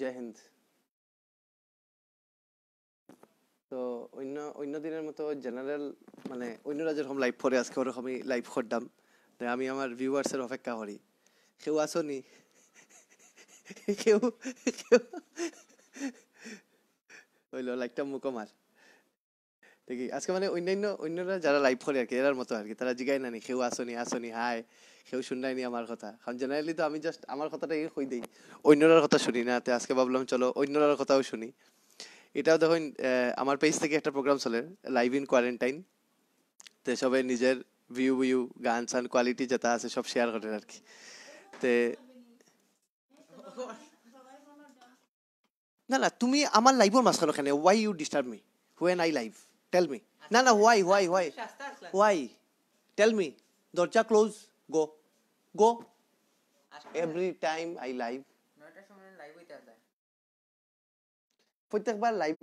জয় হিন্দ তো অন্য অন্য দিনের মতো জেনারেল মানে অন্যরা যেরকম লাইভ করে আজকে ওরকমই আমি লাইভ করতাম আমি আমার ভিউয়ার্সের অপেক্ষা করি কেউ আসো নি কেউ হইলো লাইকটা মুকমার দেখি আজকে মানে অন্যান্য অন্যরা যারা লাইভ করে আর কি এরার মতো আর কি তারা জিগাই না নি কেউ আসনি হায় কেউ শুনায়নি আমার কথা কারণ জেনারেলি তো আমি জাস্ট আমার কথাটা এই হই দিই অন্যরার কথা শুনি না তো আজকে ভাবলাম চলো অন্যরার কথাও শুনি এটাও দেখুন আমার পেজ থেকে একটা প্রোগ্রাম চলে লাইভ ইন কোয়ারেন্টাইন তো সবাই নিজের ভিউ ভিউ গান সান কোয়ালিটি যেটা আছে সব শেয়ার করেন আর কি তে না না তুমি আমার লাইভর মাঝখানে ওখানে why you disturb me when I live tell me না না why why why why tell me দরজা close go go every time I live প্রত্যেকবার লাইভ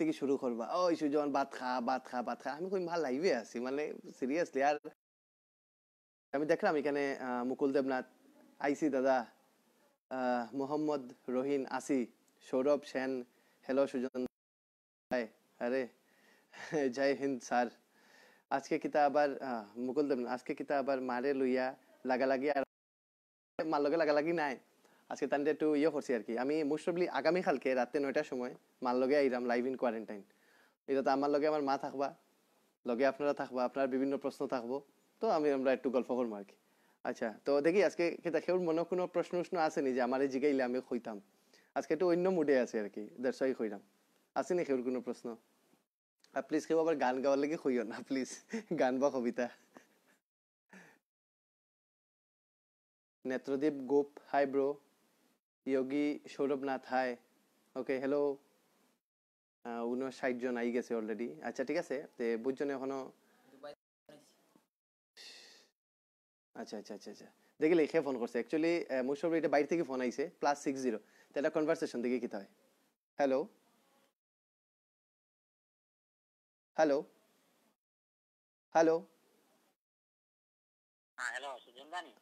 থেকে শুরু করবা ও সুজন ভাত খা ভাত খা ভাত খা আমি কই ভাল লাইভে আছি মানে সিরিয়াসলি আর আমি দেখলাম এখানে মুকুল দেবনাথ আইসি দাদা মোহাম্মদ রহিন আসি সৌরভ সেন হ্যালো সুজন আরে জয় হিন্দ স্যার আজকে কিতা আবার মুকুল দেব আজকে কিতা আবার মারে লইয়া লাগালাগি আর মার লগে লাগালাগি নাই আজকে তান্ডে একটু ইয়ে করছি আর কি আমি মোস্ট অফলি আগামীকালকে রাত্রে নয়টার সময় মার লগে আইরাম লাইভ ইন কোয়ারেন্টাইন এটা তো আমার লগে আমার মা থাকবা লগে আপনারা থাকবা আপনার বিভিন্ন প্রশ্ন থাকবো তো আমি আমরা একটু গল্প করবো আর কি আচ্ছা তো দেখি আজকে কেতা কেউ মনে কোনো প্রশ্ন উষ্ণ আসেনি যে আমার জিগাইলে আমি কইতাম আজকে একটু অন্য মুডে আছে আর কি দেড়শাই কইলাম আসেনি কেউর কোনো প্রশ্ন আর প্লিজ কেউ আবার গান গাওয়ার লাগে হইও না প্লিজ গান বা কবিতা Netradip Gop hi bro Yogi Nath hi okay hello উনষাট জন আই গেছে অলরেডি আচ্ছা ঠিক আছে তে বুঝছেন এখনো আচ্ছা আচ্ছা আচ্ছা আচ্ছা দেখিলে লিখে ফোন করছে অ্যাকচুয়ালি মোস্ট এটা বাইরে থেকে ফোন আইছে প্লাস সিক্স জিরো তো এটা কনভারসেশন দেখি কী হয় হ্যালো হেল্ল' হেল্ল'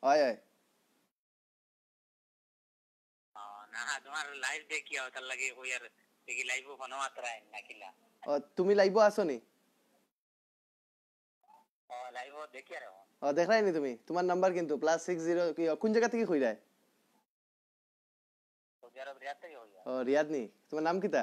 হয় হয় তুমি লাইভ আছো নি অ দেখাই নি তুমি তোমাৰ নাম্বাৰ কিন্তু প্লাছ ছিক্স জিৰ' কি কোন জেগা থাকি খুৰাই অ ৰিয়াত নি তোমাৰ নাম কিটা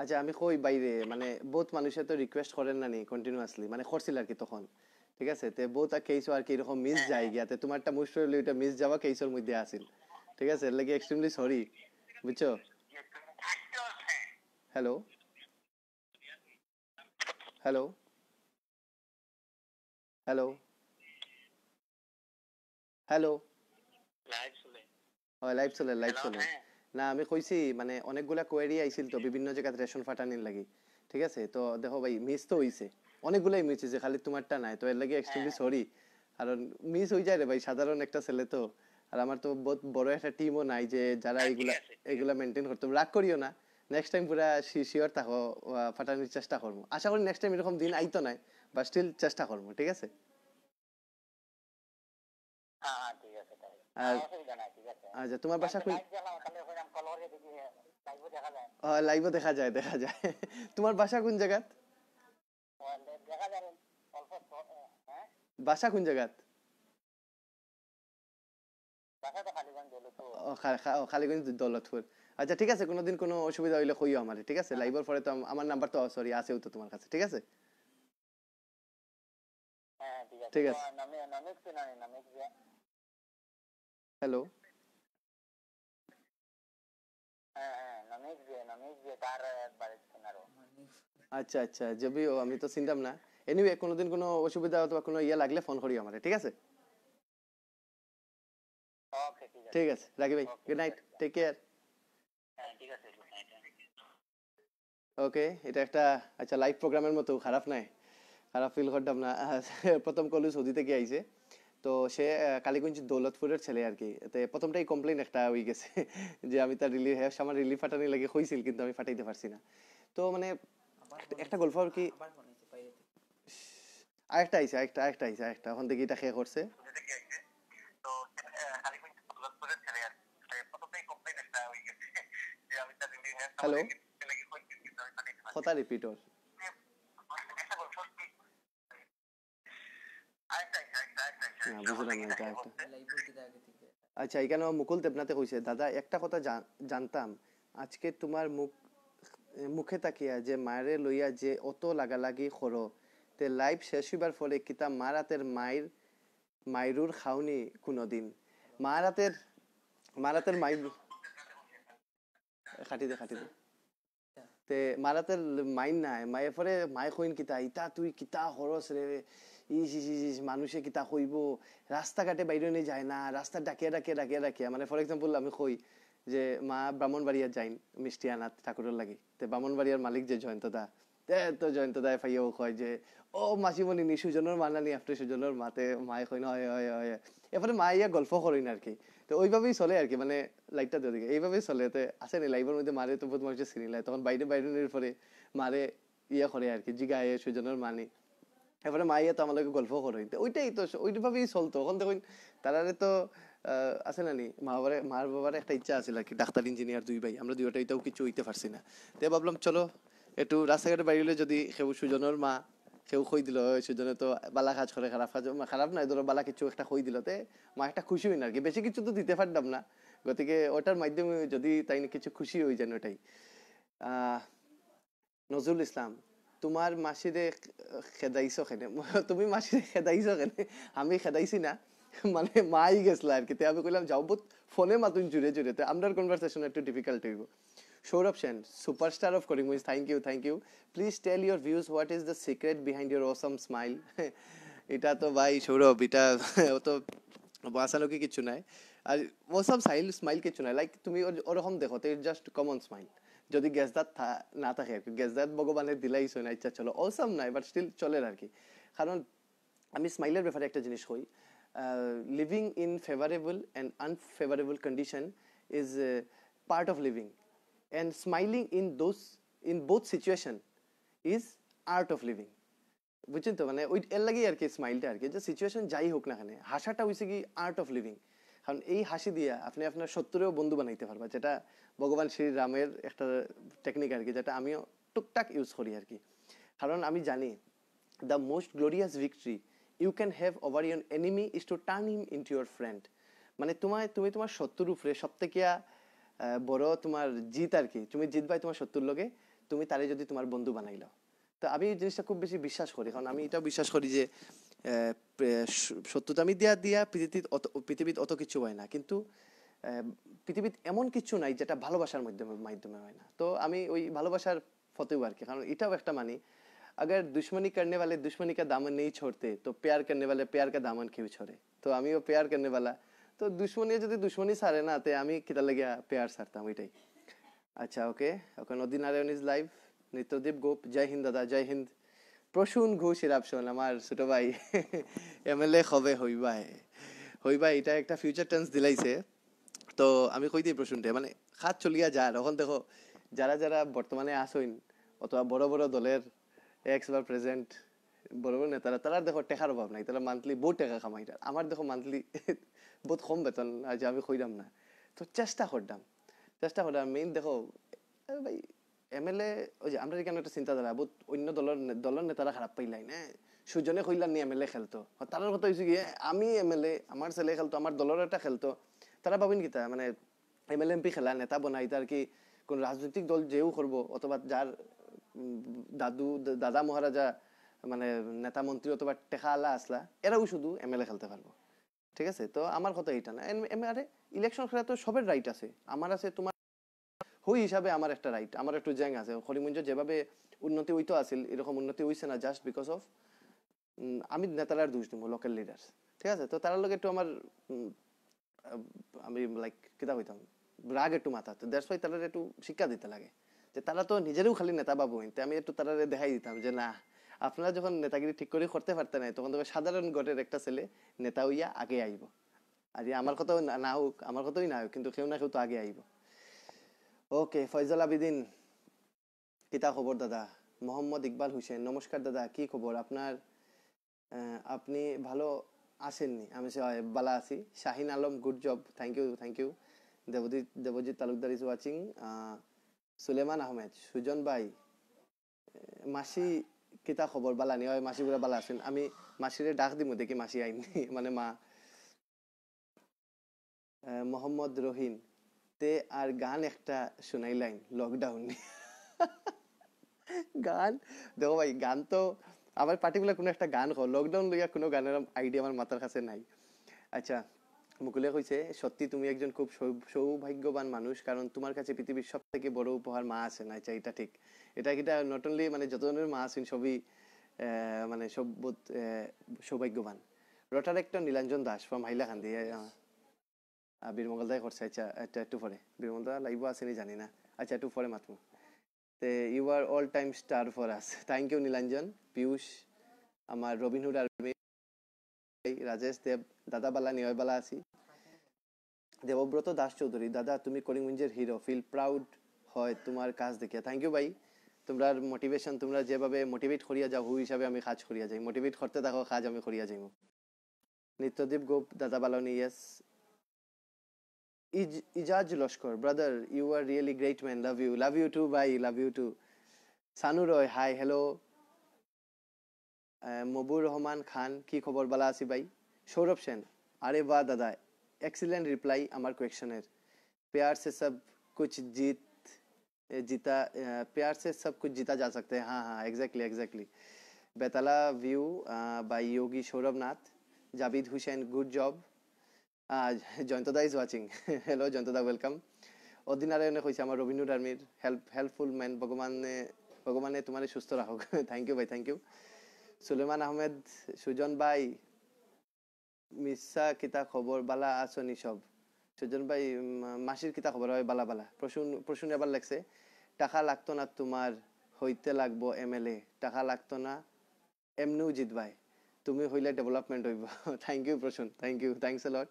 আচ্ছা আমি কই বাইরে মানে বহুত মানুষে তো রিকোয়েস্ট করেন কন্টিনিউয়াসলি মানে করছিল আর কি তখন ঠিক আছে তে বহুত কেসও আর কি এরকম মিস হ্যাঁ, যায় গিয়াতে হ্যাঁ। তোমারটা মুশকিল এটা মিস যাওয়া কেসের মধ্যে আছিল ঠিক আছে লাগি এক্সট্রিমলি সরি বুঝছো hello hello hello hello live চলে লাইভ oh, চলে লাইভ চলে হ্যাঁ। না আমি কইছি মানে অনেকগুলা কোয়েরি আইছিল তো বিভিন্ন জায়গায় রেশন ফাটানির লাগি ঠিক আছে তো দেখো ভাই মিস তো হইছে অনেকগুলাই মিস হইছে খালি তোমারটা নাই তো এর লাগি এক্সট্রিমলি হ্যাঁ। সরি কারণ মিস হয়ে যায় রে ভাই সাধারণ একটা ছেলে তো আর আমার তো বহুত বড় একটা টিমও নাই যে যারা এগুলা এগুলা মেনটেন করতে রাগ করিও না নেক্সট টাইম পুরা শিওর থাকো ফাটানোর চেষ্টা করবো আশা করি নেক্সট টাইম এরকম দিন আইতো নাই বা স্টিল চেষ্টা করবো ঠিক আছে হ্যাঁ, আচ্ছা তোমার বাসা লাইভও হ্যাঁ, দেখা যায় দেখা যায় তোমার বাসা কোন জায়গাত হ্যাঁ? বাসা কোন জায়গাত খালিগঞ্জ দৌলতপুর আচ্ছা ঠিক আছে কোনোদিন কোনো অসুবিধা হইলে কইও আমার ঠিক আছে লাইভের পরে তো আমার নাম্বার তো সরি আছেও তো তোমার কাছে ঠিক আছে ঠিক আছে হ্যালো আচ্ছা আচ্ছা যদিও আমি তো চিনতাম না এনিওয়ে কোনোদিন কোনো অসুবিধা অথবা কোনো ইয়ে লাগলে ফোন করি আমারে ঠিক আছে ঠিক আছে রাখি ভাই good night take care okay এটা একটা আচ্ছা লাইভ প্রোগ্রামের মতো খারাপ নাই খারাপ ফিল করতাম না প্রথম কলেজ সৌদি থেকে আইছে তো সে কালীগঞ্জ দৌলতপুরের ছেলে আর কি তো প্রথমটাই কমপ্লেন একটা হয়ে গেছে যে আমি তার রিলিফ হ্যাঁ আমার রিলিফ ফাটানি লাগে হয়েছিল কিন্তু আমি ফাটাইতে পারছি না তো মানে একটা গল্প আর কি আরেকটা আইছে আরেকটা আরেকটা আইছে একটা এখন দেখি এটা খেয়ে করছে হ্যালো কথা রিপিট হচ্ছে হ্যাঁ, আচ্ছা এখানে মুকুল দেবনাথে কইছে দাদা একটা কথা জানতাম আজকে তোমার মুখ মুখে তাকিয়া যে মায়ের লইয়া যে অত লাগালাগি করো তে লাইভ শেষ হইবার ফলে কিতা মারাতের মায়ের মাইরুর খাওনি কোনোদিন মারাতের মারাতের মাই খাটি দে খাটি দে তে মারাতের মাইন নাই মায়ের পরে মায়ে কইন কিতা ইতা তুই কিতা হরস রে ইস ইস ইস মানুষে তা কইব রাস্তাঘাটে নিয়ে যায় না রাস্তা ডাকিয়া ডাকিয়া ডাকিয়া ডাকিয়া মানে ফর এক্সাম্পল আমি কই যে মা ব্রাহ্মণবাড়িয়া যাইন মিষ্টি আনা ঠাকুরের লাগি তো ব্রাহ্মণবাড়িয়ার মালিক যে জয়ন্ত জয়ন্তদা তো জয়ন্তদায় ফাইয়াও কয় যে ও মাসিমণি নি সুজনের মা নানি আপনি সুজনের মাতে মায়ে কই না হয় হয় হয় এরপরে মা ইয়া গল্প করেন আর কি তো ওইভাবেই চলে আর কি মানে লাইটটা দিয়ে দিকে এইভাবেই চলে তো আসে নি লাইভের মধ্যে মারে তো বহুত মানুষের সিনি লাগে তখন বাইরে বাইরে পরে মারে ইয়া করে আর কি জিগায় সুজনের মানি এবারে মাইয়ে তো আমালোকে গল্প দিতে ওইটাই তো ভাবেই চলতো এখন দেখুন তারারে তো আছে না নি মা বাবারে মার বাবার একটা ইচ্ছা আছে আর কি ডাক্তার ইঞ্জিনিয়ার দুই ভাই আমরা দুইটা এটাও কিছু হইতে পারছি না তো ভাবলাম চলো একটু রাস্তাঘাটে বাইরে যদি সেও সুজনের মা সেও খুঁই দিল সুজনে তো বালা কাজ করে খারাপ কাজ খারাপ না ধরো বালা কিছু একটা খুঁই দিল তে মা একটা খুশি হই আর কি বেশি কিছু তো দিতে পারতাম না গতিকে ওটার মাধ্যমে যদি তাই কিছু খুশি হয়ে যান ওটাই নজরুল ইসলাম তোমাৰ মাছিৰে খেদাইছ খেনে তুমি মাছিৰে খেদাইছ খেনে আমি খেদাইছি না মানে মাই গেছিল আর কি তে আমি কইলাম যাও ফোনে মাতুন জুড়ে জুড়ে তো আমরার কনভারসেশন একটু ডিফিকাল্ট হইব Sourav Sen superstar of Karimganj thank you thank you please tell your views what is the secret behind your awesome smile এটা তো ভাই সৌরভ এটা তো বাঁচানোকে কিছু নাই আর ওসাম সাইল স্মাইল কিছু নাই লাইক তুমি ওরকম দেখো তো ইট জাস্ট কমন স্মাইল যদি গ্যাস দাঁত না থাকে আর কি গ্যাস দাঁত ভগবানের দিলাই না ইচ্ছা চলো অলসাম নাই বাট স্টিল চলে আর কি কারণ আমি স্মাইলের ব্যাপারে একটা জিনিস হই living in favourable and unfavourable condition is part of living and smiling in those in both situation is art of living বুঝছেন তো মানে ওই এর লাগেই আর কি স্মাইলটা আর কি যে সিচুয়েশন যাই হোক না কেন হাসাটা হয়েছে কি আর্ট অফ লিভিং কারণ এই হাসি দিয়ে আপনি আপনার শত্রুরেও বন্ধু বানাইতে পারবেন যেটা ভগবান শ্রীরামের একটা টেকনিক আর কি যেটা আমিও টুকটাক ইউজ করি আর কি কারণ আমি জানি the most glorious victory you can have over your enemy is to turn him into your friend মানে তোমায় তুমি তোমার শত্রুর উপরে সবথেকে বড় তোমার জিত আর কি তুমি জিতবাই তোমার শত্রুর লোকে তুমি তারে যদি তোমার বন্ধু বানাইলো তো আমি এই জিনিসটা খুব বেশি বিশ্বাস করি কারণ আমি এটাও বিশ্বাস করি যে সত্যতামি দেওয়া দিয়া পৃথিবীত অত পৃথিবীত অত কিছু হয় না কিন্তু পৃথিবীতে এমন কিছু নাই যেটা ভালোবাসার মাধ্যমে মাধ্যমে হয় না তো আমি ওই ভালোবাসার ফতেও আর কি কারণ এটাও একটা মানি আগের দুশ্মনী करने वाले दुश्मनी का दामन नहीं छोड़ते तो प्यार करने वाले प्यार का दामन क्यों छोड़े तो আমিও প্যার করনে তো দুশ্মনী যদি দুশ্মনী সারে না তে আমি কিতা লেগে প্যার সারতাম ওইটাই আচ্ছা ওকে ওকে নদী নারায়ণ ইজ লাইভ নিত্যদীপ গোপ জয় হিন্দ দাদা জয় হিন্দ প্রসূন ঘোষ এর অপশন আমার ছোট ভাই এমএলএ হবে হই হইবাই এটা একটা ফিউচার টেন্স দিলাইছে তো আমি কই দিই প্রসূনটা মানে খাত চলিয়া যা এখন দেখো যারা যারা বর্তমানে আসইন অথবা বড় বড় দলের এক্স বা প্রেজেন্ট বড় বড় নেতারা তারা দেখো টেকার অভাব নাই তারা মান্থলি বহুত টাকা কামাই আমার দেখো মান্থলি বহুত কম বেতন আজ আমি দাম না তো চেষ্টা করতাম চেষ্টা করতাম মেইন দেখো ভাই এমএলএ ওই যে আমরা কেন একটা চিন্তাধারা বহুত অন্য দলের দলের নেতারা খারাপ পাইলাই না সুজনে কইলার নিয়ে এমএলএ খেলতো তার কথা হয়েছে কি আমি এমএলএ আমার ছেলে খেলতো আমার দলের একটা খেলতো তারা ভাবিন কি তা মানে এমএলএ এমপি খেলা নেতা বনাই তার কি কোন রাজনৈতিক দল যেও করব অথবা যার দাদু দাদা মহারাজা মানে নেতা মন্ত্রী অথবা টেকা আলা আসলা এরাও শুধু এমএলএ খেলতে পারবো ঠিক আছে তো আমার কথা এটা না আরে ইলেকশন খেলা তো সবের রাইট আছে আমার আছে তোমার হই হিসাবে আমার একটা রাইট আমার একটু জ্যাং আছে হরিমঞ্জ যেভাবে উন্নতি হইতো আছিল এরকম উন্নতি হইছে না জাস্ট বিকজ অফ আমি নেতারার দোষ দিব লোকাল লিডার ঠিক আছে তো তারা লোক একটু আমার আমি লাইক কিতা হইতাম রাগ একটু মাথা তো দ্যাটস ওয়াই তারা একটু শিক্ষা দিতে লাগে যে তারা তো নিজেরও খালি নেতা বাবু তো আমি একটু তারা দেখাই দিতাম যে না আপনারা যখন নেতাগিরি ঠিক করে করতে পারতেন তখন তবে সাধারণ গটের একটা ছেলে নেতা হইয়া আগে আইব আর আমার কথাও না হোক আমার কথাই না হোক কিন্তু কেউ না কেউ তো আগে আইব ওকে ফয়জল আবিদিন কিতা খবর দাদা মোহাম্মদ ইকবাল হুসেন নমস্কার দাদা কি খবর আপনার আপনি ভালো আসেননি আমি বালা আছি Shahin Alam good job thank you thank you Debjit Debjit Talukdar is watching Suleman Ahmed Sujan ভাই মাসি কিতা খবর বালা নি হয় বুড়া বালা আসেন আমি মাসিরে ডাক দিমু দেখি মাসি আইনি মানে মা মোহাম্মদ রহিন তে আর গান একটা শুনাইলাইন লকডাউন গান দেখো ভাই গান তো আমার পার্টিকুলার কোনো একটা গান হোক লকডাউন লইয়া কোনো গানের আইডিয়া আমার মাথার কাছে নাই আচ্ছা মুকুলে কইছে সত্যি তুমি একজন খুব সৌভাগ্যবান মানুষ কারণ তোমার কাছে পৃথিবীর সব থেকে বড় উপহার মা আছেন আচ্ছা এটা ঠিক এটা কিটা নট অনলি মানে যতজনের মা আছেন সবই মানে সব সৌভাগ্যবান রটার একটা নীলাঞ্জন দাস ফ্রম হাইলাকান্দি বীরমঙ্গল দাই করছে আচ্ছা আচ্ছা একটু পরে বীরমঙ্গল দা লাইভ আসেনি জানি না আচ্ছা একটু পরে মাতমু তে you are all time star for us thank you Nilanjan Piyush আমার রবিনহুড আর রাজেশ দেব দাদা দাদাবালা নিয়য়বালা আছি দেবব্রত দাস চৌধুরী দাদা তুমি করিমগঞ্জের হিরো ফিল প্রাউড হয় তোমার কাজ দেখে থ্যাংক ইউ ভাই তোমরা মোটিভেশন তোমরা যেভাবে মোটিভেট করিয়া যাও হু হিসাবে আমি কাজ করিয়া যাই মোটিভেট করতে থাকো কাজ আমি করিয়া যাইব নিত্যদীপ গোপ দাদা বালনি yes Ijaz Laskar brother you are really great man love you love you too ভাই love you too Sanu Roy hi hello Mobur Rahman Khan কি খবর বলা আছি ভাই সৌরভ সেন আরে বা দাদা এক্সিলেন্ট রিপ্লাই আমার কোয়েকশনের পেয়ার সে সব কুছ জিত জিতা পেয়ার সে সব কুছ জিতা যা সকতে হ্যাঁ হ্যাঁ এক্স্যাক্টলি এক্স্যাক্টলি বেতালা view by Yogi Nath Javed Hussain good job জয়ন্তদা ইজ ওয়াচিং হেল্ল' জয়ন্তদা ৱেলকাম অদিনাৰায়ণে কৈছে আমাৰ ৰবীন্দ্ৰ আৰ্মীৰ হেল্প হেল্পফুল মেন ভগৱানে ভগৱানে তোমাৰে সুস্থ ৰাখক থেংক ইউ ভাই থেংক ইউ চুলেমান আহমেদ সুজন ভাই মিছা কিতা খবৰ বালা আছনি সব সুজন বাই মাসির কিতা খবর হয় বালা বালা প্রসূন প্রসূন এবার লাগছে টাকা লাগতো না তোমার হইতে লাগবো এমএলএ টাকা লাগতো না এমনিও জিতবাই তুমি হইলে ডেভেলপমেন্ট হইব thank you Prasun thank you thanks a lot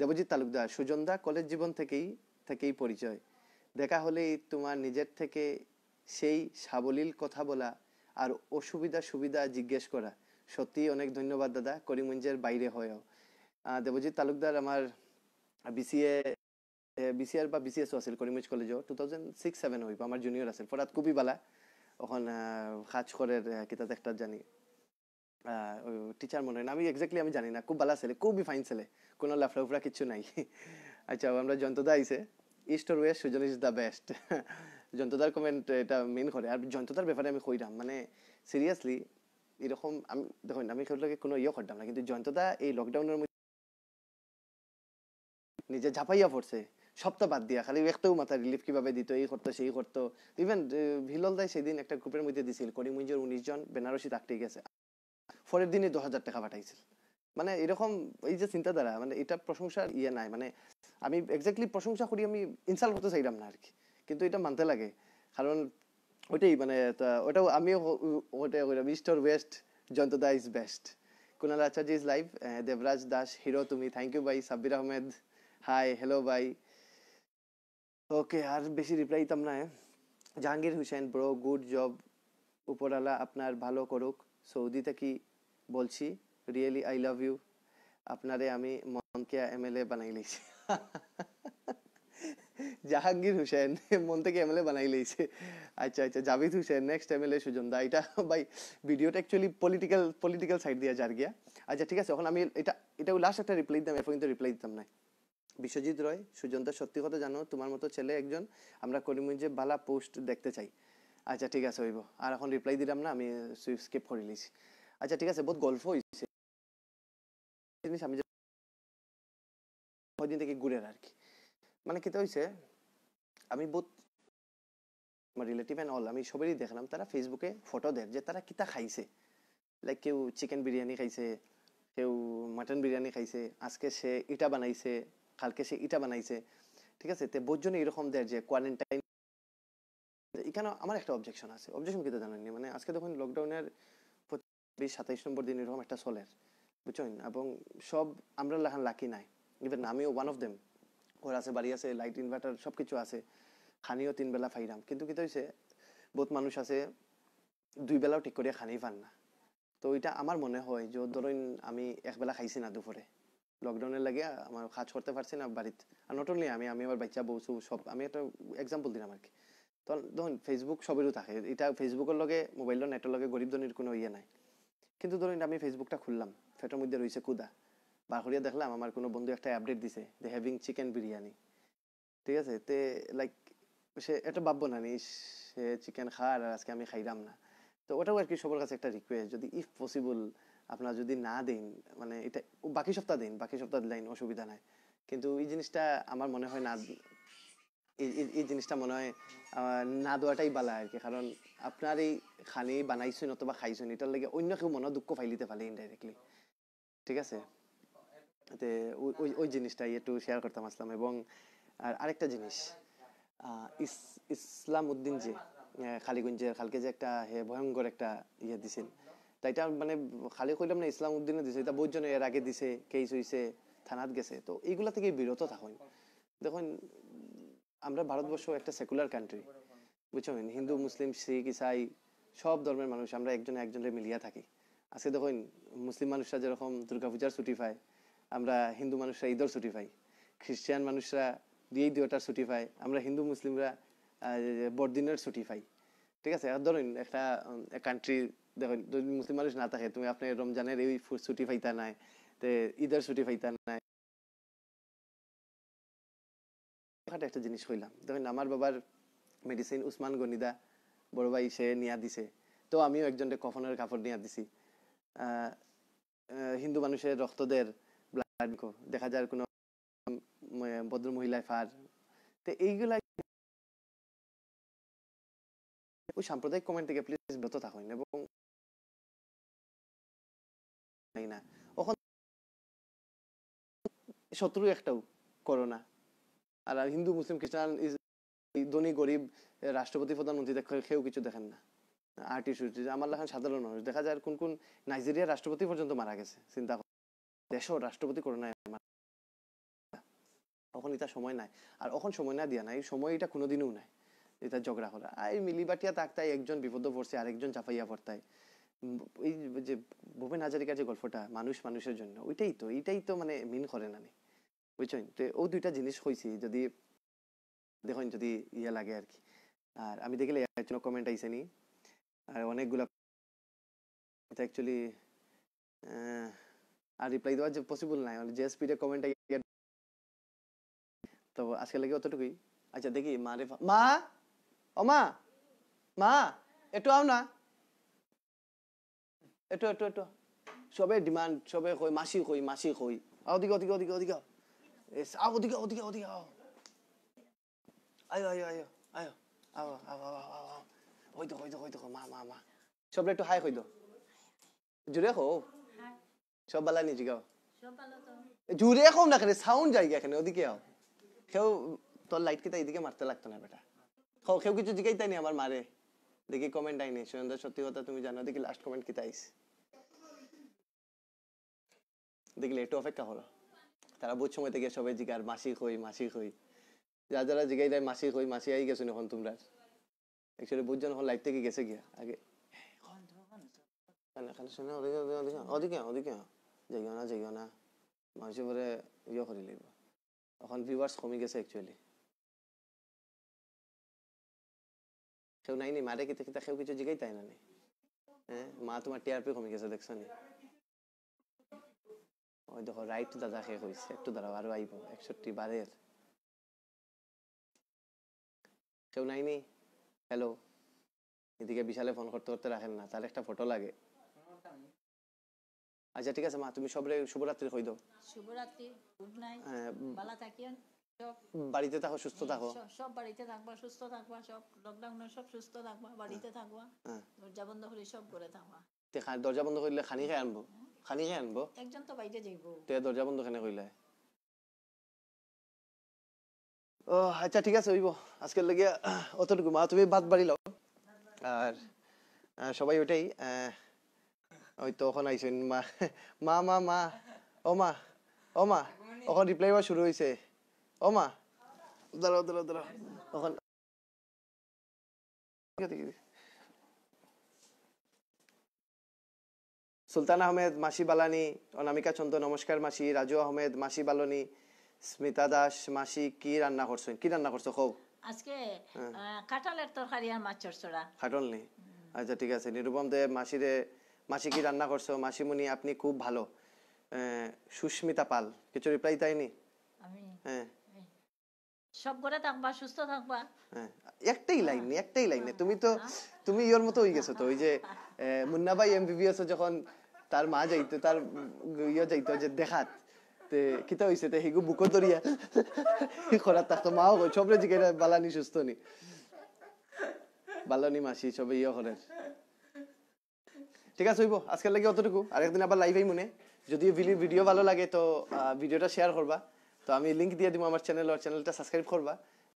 Debajit Talukdar সুজনদা কলেজ জীবন থেকেই থেকেই পরিচয় দেখা হলেই তোমার নিজের থেকে সেই সাবলীল কথা বলা আর অসুবিধা সুবিধা জিজ্ঞেস করা সত্যি অনেক ধন্যবাদ দাদা করিমঞ্জের বাইরে হয়েও দেবজিৎ তালুকদার আমার বিসিএ বিসিআর বা বিসিএস আছিল করিমঞ্জ কলেজও টু থাউজেন্ড সিক্স সেভেন হইব আমার জুনিয়র আছিল ফরাত খুবই বালা এখন কাজ করে কিতাতে একটা জানি টিচার মনে হয় আমি এক্সাক্টলি আমি জানি না খুব ভালো ছেলে খুবই ফাইন ছেলে কোনো লাফড়া কিছু নাই আচ্ছা আমরা যন্ত্রদা আইসে east or west Sujan is the best যন্ত্রদার কমেন্ট এটা মেন করে আর যন্ত্রদার ব্যাপারে আমি কইরাম মানে সিরিয়াসলি এরকম আমি দেখুন আমি সেগুলোকে কোনো ইয়ে করতাম না কিন্তু যন্ত্রদা এই লকডাউনের মধ্যে নিজে ঝাঁপাইয়া পড়ছে সপ্তাহ বাদ দিয়া খালি একটাও মাথা রিলিফ কিভাবে দিত এই করতো সেই করতো ইভেন ভিলল দাই সেদিন একটা গ্রুপের মধ্যে দিছিল করিমঞ্জের উনিশ জন বেনারসি থাকতে গেছে পরের দিনই দশ হাজার টাকা পাঠাইছিল মানে এরকম এই যে চিন্তাধারা মানে এটা প্রশংসার ইয়ে নাই মানে আমি এক্স্যাক্টলি প্রশংসা করি আমি ইনসাল্ট হতে চাইলাম না আর কি কিন্তু এটা মানতে লাগে কারণ ওইটাই মানে ওটাও আমিও ওটা মিস্টার ওয়েস্ট জয়ন্ত দা is best Kunal Acharya is live Debraj Das hero তুমি থ্যাংক ইউ ভাই সাব্বির আহমেদ হাই হ্যালো ভাই ওকে আর বেশি রিপ্লাই দিতাম না Jahangir Hussain bro good job উপরালা আপনার ভালো করুক সৌদি থেকে বলছি রিয়েলি আই লাভ ইউ আপনারে আমি মনকে এমএলএ বানাই নিয়েছি জাহাঙ্গীর হুসেন মন থেকে এমএলএ বানাই লইছে আচ্ছা আচ্ছা জাভিদ হুসেন নেক্সট এমএলএ সুজন দা এটা ভাই ভিডিওটা অ্যাকচুয়ালি পলিটিক্যাল পলিটিক্যাল সাইড দিয়ে যার গিয়া আচ্ছা ঠিক আছে এখন আমি এটা এটাও লাস্ট একটা রিপ্লাই দিতাম এরপর কিন্তু রিপ্লাই দিতাম না বিশ্বজিৎ রয় সুজনদা সত্যি কথা জানো তোমার মতো ছেলে একজন আমরা করিমগঞ্জে বালা পোস্ট দেখতে চাই আচ্ছা ঠিক আছে হইব আর এখন রিপ্লাই দিলাম না আমি সুইপ স্কিপ করে নিয়েছি আচ্ছা ঠিক আছে বহুত গল্প হয়েছে জিনিস আমি দিন থেকে ঘুরে আর মানে কি মানে কেতে হয়েছে আমি বহুত আমার রিলেটিভ অ্যান্ড অল আমি সবেরই দেখলাম তারা ফেসবুকে ফটো দেয় যে তারা কিতা খাইছে লাইক কেউ চিকেন বিরিয়ানি খাইছে কেউ মাটন বিরিয়ানি খাইছে আজকে সে ইটা বানাইছে কালকে সে ইটা বানাইছে ঠিক আছে তো জনে এরকম দেয় যে কোয়ারেন্টাইন এখানে আমার একটা অবজেকশন আছে অবজেকশন কিন্তু জানেননি মানে আজকে দেখুন লকডাউনের বিশ সাতাইশ নম্বর দিন এরকম একটা চলে বুঝছেন এবং সব আমরা লাহান লাকি নাই ইভেন আমিও ওয়ান অফ দেম ঘর আছে বাড়ি আছে লাইট ইনভার্টার সব কিছু আছে খানিও তিন বেলা ফাইরাম কিন্তু কী হয়েছে বহুত মানুষ আছে দুই বেলাও ঠিক করে খানি পান না তো এটা আমার মনে হয় যে ধরুন আমি একবেলা খাইছি না দুপুরে লকডাউনের লাগে আমার কাজ করতে পারছি না বাড়িতে আর নট অনলি আমি আমি আমার বাচ্চা বউছু সব আমি একটা এক্সাম্পল দিলাম আর কি তখন ধরুন ফেসবুক সবেরও থাকে এটা ফেসবুকের লগে মোবাইলের নেটের লগে গরিব ধনির কোনো ইয়ে নাই কিন্তু ধরুন আমি ফেসবুকটা খুললাম সেটার মধ্যে রয়েছে কুদা বার দেখলাম আমার কোনো বন্ধু একটা আপডেট দিছে দে হ্যাভিং চিকেন বিরিয়ানি ঠিক আছে তে লাইক সে এটা ভাববো না সে চিকেন খার আর আজকে আমি খাইলাম না তো ওটাও আর কি সবার কাছে একটা রিকোয়েস্ট যদি ইফ পসিবল আপনারা যদি না দিন মানে এটা বাকি সপ্তাহ দিন বাকি সপ্তাহ দিলেন অসুবিধা নাই কিন্তু এই জিনিসটা আমার মনে হয় না এই জিনিসটা মনে হয় না দেওয়াটাই বালা আর কি কারণ আপনার এই খানি বানাইছেন অথবা খাইছেন এটার লাগে অন্য কেউ মনে দুঃখ ফাইলিতে পারে ইনডাইরেক্টলি ঠিক আছে ওই ওই জিনিসটাই একটু শেয়ার করতাম আসলাম এবং আর আরেকটা জিনিস ইসলাম উদ্দিন যে খালিগঞ্জের খালকে যে একটা ভয়ঙ্কর একটা ইয়ে দিছেন তাই এটা মানে খালি কইলাম না ইসলাম উদ্দিনে দিছে এটা বহুতজনে এর আগে দিছে কেস হইছে থানাত গেছে তো এইগুলা থেকে বিরত থাকুন দেখুন আমরা ভারতবর্ষ একটা সেকুলার কান্ট্রি বুঝছেন হিন্দু মুসলিম শিখ ইসাই সব ধর্মের মানুষ আমরা একজনে একজনের মিলিয়া থাকি আজকে দেখুন মুসলিম মানুষরা যেরকম দুর্গাপূজার ছুটি পায় আমরা হিন্দু মানুষরা ঈদের ছুটি পাই খ্রিস্টান মানুষরা দুই দুইটার ছুটি পায় আমরা হিন্দু মুসলিমরা বড়দিনের ছুটি পাই ঠিক আছে আর ধরুন একটা কান্ট্রি দেখুন যদি মুসলিম মানুষ না থাকে তুমি আপনি রমজানের এই ছুটি পাইতা নাই ঈদের ছুটি পাইতা নাই ছোটোখাটো একটা জিনিস হইলাম দেখেন আমার বাবার মেডিসিন উসমান গনিদা বড় ভাই সে নিয়ে দিছে তো আমিও একজন কফনের কাপড় নিয়ে দিছি হিন্দু মানুষের রক্তদের ব্লাড দেখা যায় কোনো ভদ্র মহিলায় ফার তো এইগুলা ওই সাম্প্রদায়িক কমেন্ট থেকে প্লিজ ব্রত থাকুন এবং শত্রু একটাও করোনা আর হিন্দু মুসলিম খ্রিস্টান ধনী গরিব রাষ্ট্রপতি প্রধানমন্ত্রী কেউ কিছু দেখেন না আর্টিস্ট আমার লেখা সাধারণ মানুষ দেখা যায় কোন কোন নাইজেরিয়ার রাষ্ট্রপতি পর্যন্ত মারা গেছে চিন্তা দেশ রাষ্ট্রপতি করোনায় তখন এটা সময় নাই আর এখন সময় না দিয়া নাই সময় এটা কোনোদিনও নাই এটা ঝগড়া করা আই এই মিলিবাটিয়া তাকতাই একজন বিপদ পড়ছে আরেকজন চাপাইয়া পড়তাই এই যে ভূপেন হাজারিকার যে গল্পটা মানুষ মানুষের জন্য ওইটাই তো এটাই তো মানে মিন করেন আমি বুঝছেন তো ও দুইটা জিনিস হয়েছে যদি দেখুন যদি ইয়ে লাগে আর কি আর আমি দেখলে এর কমেন্ট আইসে নি আর অনেকগুলা অ্যাকচুয়ালি আর রিপ্লাই দেওয়া যে পসিবল নাই মানে জেএসপি জেএসপিটা কমেন্ট তো আজকে লাগে অতটুকুই আচ্ছা দেখি মা রে মা ও মা মা একটু আও না একটু একটু একটু সবে ডিমান্ড সবে কই মাসি কই মাসি কই আও ওদিকে ওদিকে ওদিকে ওদিকে এসে আও ওদিকে ওদিকে আও আয়ো আয়ো আয়ো আয়ো আও আও আও আও মা মা হাই হই তো জুড়ে হো সব বালা নিয়ে জিগাও জুড়ে কম না কেন সাউন্ড যাই এখানে ওদিকে আও কেউ তোর লাইট এদিকে মারতে লাগতো না বেটা কেউ কিছু তাই নি আমার মারে দেখি কমেন্ট আইনি সুরেন্দ্র সত্যি কথা তুমি জানো দেখি লাস্ট কমেন্ট কিতা আইস দেখি একটু অপেক্ষা হলো তারা বহুত সময় থেকে সবাই জিগার মাসি হই মাসি হই যা যারা জিগাই যায় মাসি হই মাসি আই গেছো এখন তোমরা একচুয়ালি বুঝজন এখন লাইফ থেকে গেছে গিয়া আগে ইয়ে নাই নি মারে কিতা কিতা কেউ কিছু জিগাই তাই না নি হ্যাঁ মা তোমার টিআরপি কমে গেছে দেখছো নি ওই দেখো রাইট দাদাকে কইছে একটু দাঁড়াও আরো আইবো 61 বারের কেউ নাইনি হ্যালো এদিকে বিশালে ফোন করতে করতে রাখেন না তার একটা ফটো লাগে আচ্ছা ঠিক আছে মা তুমি সবরে শুভরাত্রি কই দাও শুভরাত্রি গুড নাইট হ্যাঁ, ভালো থাকিও বাড়িতে থাকো সুস্থ হ্যাঁ, থাকো সব বাড়িতে থাকবা সুস্থ থাকবা সব লকডাউনে সব সুস্থ থাকবা হ্যাঁ, বাড়িতে থাকবা দরজা বন্ধ করে সব করে থাকবা দরজা বন্ধ করলে খানি খাই আনবো খালি খাই আনবো একজন তো বাইরে যাইব তে দরজা বন্ধ কেন কইলাই ও আচ্ছা ঠিক আছে হইব আজকের লাগিয়া অতটুকু মা তুমি ভাত বাড়ি লও আর সবাই ওটাই ওই তো ওখানে আইসেন মা মা মা মা ও মা ও মা ওখান রিপ্লাই হওয়া শুরু হয়েছে ও মা দাঁড়াও দাঁড়াও দাঁড়াও ওখান সুলতান আহমেদ মাসি বালানি অনামিকা চন্দ নমস্কার মাসি রাজু আহমেদ মাসি বালনি স্মিতা দাস মাসি কি রান্না করছেন কি রান্না করছো খো আজকে হ্যাঁ। কাঁঠালের তরকারি আর মাছ চড়চড়া কাঁঠাল নেই আচ্ছা ঠিক আছে নিরুপম দেব মাসিরে মাসি কি রান্না করছো আপনি খুব ভালো সুস্মিতা পাল কিছু রিপ্লাই তাই নি হ্যাঁ। সব ঘরে থাকবা সুস্থ থাকবা হ্যাঁ। একটাই লাইন একটাই লাইন তুমি তো তুমি ইয়ার মতো হয়ে গেছো তো ওই যে মুন্না ভাই এমবিবিএস যখন তার মা যাইতো তার ইয়ে যাইতো যে দেখাত তে কিতা হয়েছে তে হিগু বুকো ধরিয়া খরাত থাকতো মাও কই সবরে জিগাইরা বালানি সুস্থ নি বালানি মাসি সবে ইয়ে করে ঠিক আছে হইব আজকের লাগে অতটুকু আরেকদিন আবার লাইভ মনে যদি ভিডিও ভালো লাগে তো ভিডিওটা শেয়ার করবা তো আমি লিংক দিয়ে দিব আমার চ্যানেল আর চ্যানেলটা সাবস্ক্রাইব করবা